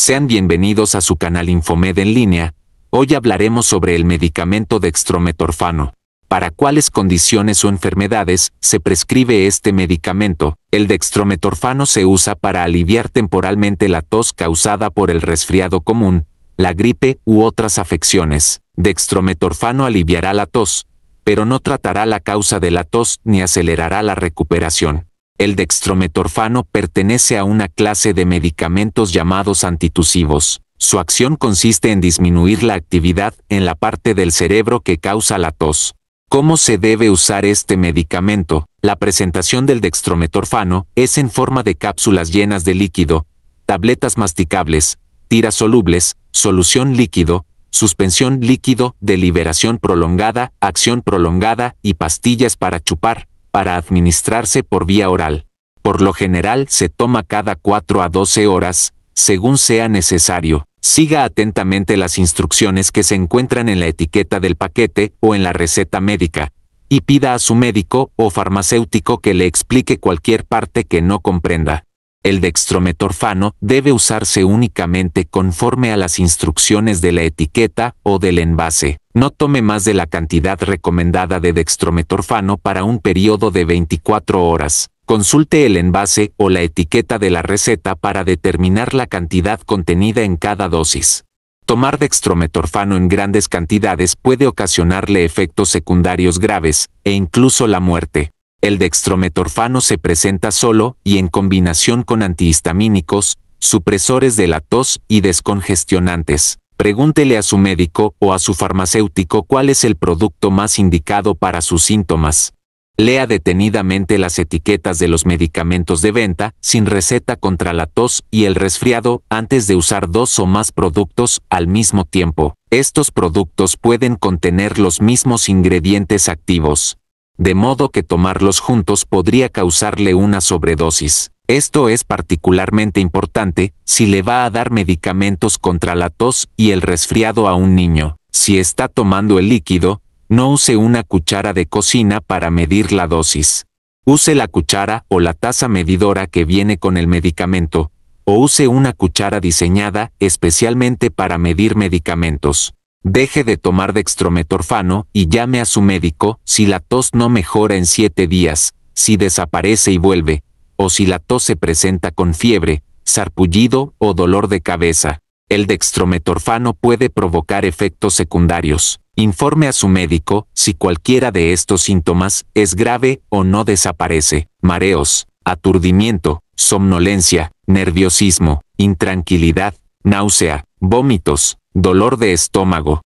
Sean bienvenidos a su canal Infomed en línea. Hoy hablaremos sobre el medicamento dextrometorfano. Para cuáles condiciones o enfermedades se prescribe este medicamento. El dextrometorfano se usa para aliviar temporalmente la tos causada por el resfriado común, la gripe u otras afecciones. Dextrometorfano aliviará la tos, pero no tratará la causa de la tos ni acelerará la recuperación. El dextrometorfano pertenece a una clase de medicamentos llamados antitusivos. Su acción consiste en disminuir la actividad en la parte del cerebro que causa la tos. ¿Cómo se debe usar este medicamento? La presentación del dextrometorfano es en forma de cápsulas llenas de líquido, tabletas masticables, tiras solubles, solución líquido, suspensión líquido, deliberación prolongada, acción prolongada y pastillas para chupar para administrarse por vía oral. Por lo general se toma cada 4 a 12 horas, según sea necesario. Siga atentamente las instrucciones que se encuentran en la etiqueta del paquete o en la receta médica, y pida a su médico o farmacéutico que le explique cualquier parte que no comprenda el dextrometorfano debe usarse únicamente conforme a las instrucciones de la etiqueta o del envase. No tome más de la cantidad recomendada de dextrometorfano para un periodo de 24 horas. Consulte el envase o la etiqueta de la receta para determinar la cantidad contenida en cada dosis. Tomar dextrometorfano en grandes cantidades puede ocasionarle efectos secundarios graves e incluso la muerte. El dextrometorfano se presenta solo y en combinación con antihistamínicos, supresores de la tos y descongestionantes. Pregúntele a su médico o a su farmacéutico cuál es el producto más indicado para sus síntomas. Lea detenidamente las etiquetas de los medicamentos de venta sin receta contra la tos y el resfriado antes de usar dos o más productos al mismo tiempo. Estos productos pueden contener los mismos ingredientes activos de modo que tomarlos juntos podría causarle una sobredosis. Esto es particularmente importante si le va a dar medicamentos contra la tos y el resfriado a un niño. Si está tomando el líquido, no use una cuchara de cocina para medir la dosis. Use la cuchara o la taza medidora que viene con el medicamento, o use una cuchara diseñada especialmente para medir medicamentos. Deje de tomar dextrometorfano y llame a su médico si la tos no mejora en siete días, si desaparece y vuelve, o si la tos se presenta con fiebre, sarpullido o dolor de cabeza. El dextrometorfano puede provocar efectos secundarios. Informe a su médico si cualquiera de estos síntomas es grave o no desaparece. Mareos, aturdimiento, somnolencia, nerviosismo, intranquilidad, náusea, vómitos, dolor de estómago,